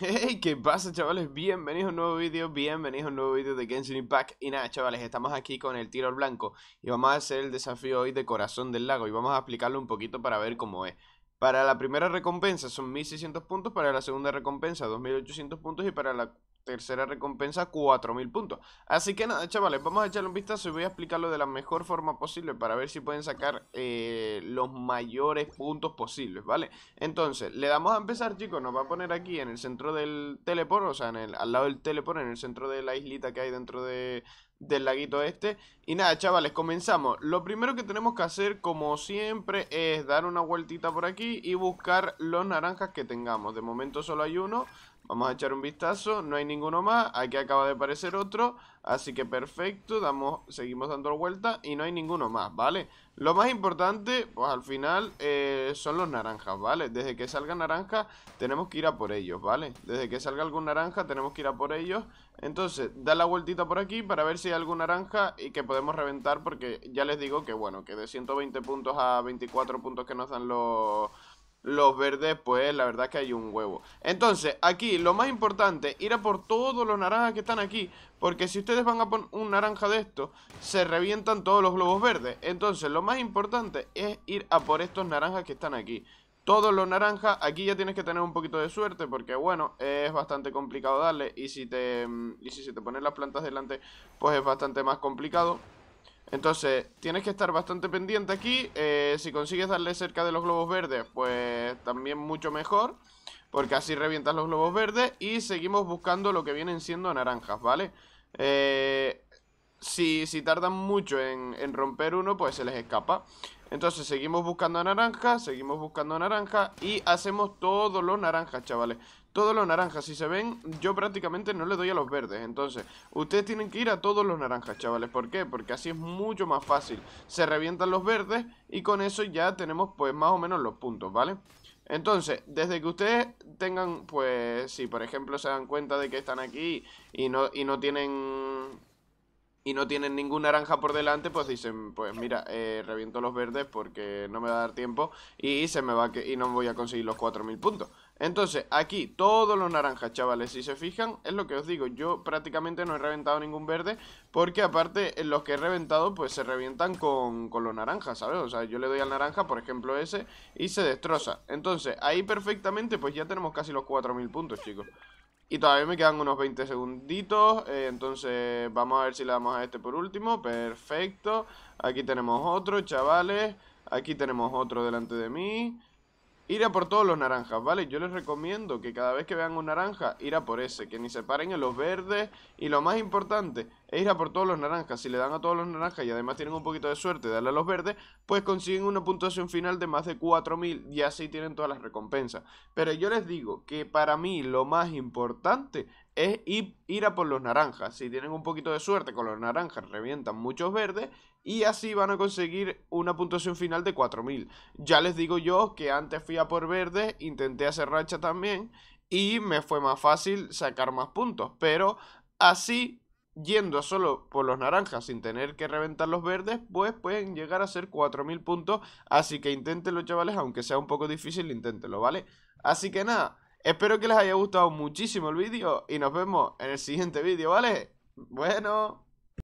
Hey, ¿qué pasa chavales? Bienvenidos a un nuevo vídeo, bienvenidos a un nuevo vídeo de Genshin Impact Y nada chavales, estamos aquí con el tiro al blanco Y vamos a hacer el desafío hoy de Corazón del Lago Y vamos a explicarlo un poquito para ver cómo es Para la primera recompensa son 1600 puntos Para la segunda recompensa 2800 puntos Y para la tercera recompensa 4000 puntos Así que nada chavales, vamos a echarle un vistazo y voy a explicarlo de la mejor forma posible Para ver si pueden sacar eh, los mayores puntos posibles, ¿vale? Entonces, le damos a empezar chicos, nos va a poner aquí en el centro del teleport O sea, en el, al lado del teleport, en el centro de la islita que hay dentro del laguito este Y nada chavales, comenzamos Lo primero que tenemos que hacer como siempre es dar una vueltita por aquí y buscar los naranjas que tengamos De momento solo hay uno Vamos a echar un vistazo, no hay ninguno más, aquí acaba de aparecer otro, así que perfecto, damos, seguimos dando vueltas y no hay ninguno más, ¿vale? Lo más importante, pues al final, eh, son los naranjas, ¿vale? Desde que salga naranja tenemos que ir a por ellos, ¿vale? Desde que salga algún naranja tenemos que ir a por ellos, entonces da la vueltita por aquí para ver si hay algún naranja y que podemos reventar porque ya les digo que bueno, que de 120 puntos a 24 puntos que nos dan los los verdes, pues la verdad que hay un huevo. Entonces, aquí lo más importante, ir a por todos los naranjas que están aquí. Porque si ustedes van a poner un naranja de esto, se revientan todos los globos verdes. Entonces, lo más importante es ir a por estos naranjas que están aquí. Todos los naranjas, aquí ya tienes que tener un poquito de suerte porque, bueno, es bastante complicado darle. Y si, te, mm, y si se te ponen las plantas delante, pues es bastante más complicado. Entonces, tienes que estar bastante pendiente aquí. Eh, si consigues darle cerca de los globos verdes, pues también mucho mejor. Porque así revientas los globos verdes y seguimos buscando lo que vienen siendo naranjas, ¿vale? Eh, si, si, tardan mucho en, en, romper uno, pues se les escapa. Entonces seguimos buscando naranjas, seguimos buscando naranjas y hacemos todos los naranjas, chavales. Todos los naranjas, si se ven, yo prácticamente no le doy a los verdes Entonces, ustedes tienen que ir a todos los naranjas, chavales ¿Por qué? Porque así es mucho más fácil Se revientan los verdes y con eso ya tenemos pues más o menos los puntos, ¿vale? Entonces, desde que ustedes tengan, pues, si por ejemplo se dan cuenta de que están aquí y no, y no tienen y no tienen ningún naranja por delante, pues dicen, pues mira, eh, reviento los verdes porque no me va a dar tiempo y se me va que y no voy a conseguir los 4000 puntos. Entonces, aquí todos los naranjas, chavales, si se fijan, es lo que os digo, yo prácticamente no he reventado ningún verde porque aparte eh, los que he reventado pues se revientan con, con los naranjas, ¿sabes? O sea, yo le doy al naranja, por ejemplo ese, y se destroza. Entonces, ahí perfectamente pues ya tenemos casi los 4000 puntos, chicos. Y todavía me quedan unos 20 segunditos, eh, entonces vamos a ver si le damos a este por último. Perfecto, aquí tenemos otro, chavales. Aquí tenemos otro delante de mí ir a por todos los naranjas, ¿vale? Yo les recomiendo que cada vez que vean un naranja, ir a por ese, que ni se paren en los verdes. Y lo más importante es ir a por todos los naranjas. Si le dan a todos los naranjas y además tienen un poquito de suerte de darle a los verdes, pues consiguen una puntuación final de más de 4000 y así tienen todas las recompensas. Pero yo les digo que para mí lo más importante es ir a por los naranjas. Si tienen un poquito de suerte con los naranjas, revientan muchos verdes y así van a conseguir una puntuación final de 4000. Ya les digo yo que antes fui a por verdes, intenté hacer racha también y me fue más fácil sacar más puntos, pero así yendo solo por los naranjas sin tener que reventar los verdes, pues pueden llegar a ser 4000 puntos, así que inténtelo chavales, aunque sea un poco difícil, inténtelo, ¿vale? Así que nada, Espero que les haya gustado muchísimo el vídeo y nos vemos en el siguiente vídeo, ¿vale? Bueno...